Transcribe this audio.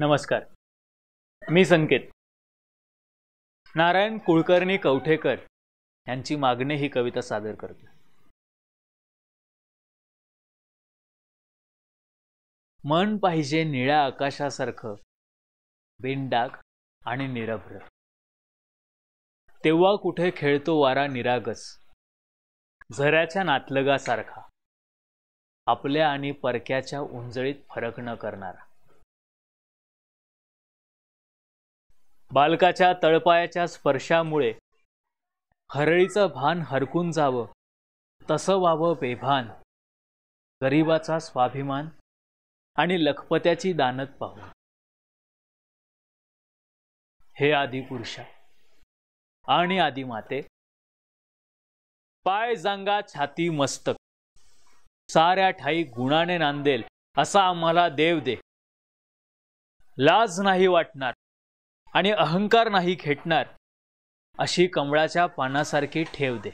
नमस्कार मी संकेत नारायण कुलकर्णी कवठेकर यांची मागणी ही कविता सादर करतो मन पाहिजे निळ्या आकाशासारखं बिनडाक आणि निरभ्र तेव्हा कुठे खेळतो वारा निरागस झऱ्याच्या नातलगासारखा आपल्या आणि परक्याच्या उंजळीत फरक न करणारा बालकाच्या तळपायाच्या स्पर्शामुळे हरळीचं भान हरकून जावं तसं व्हावं बेभान गरिबाचा स्वाभिमान आणि लखपत्याची दानत पाहू हे पुरुषा आणि आदिमाते पाय जांगा छाती मस्तक साऱ्या ठाई गुणाने नांदेल असा आम्हाला देव दे लाज नाही वाटणार आणि अहंकार नाही खेटणार अशी कमळाच्या पानासारखी ठेव दे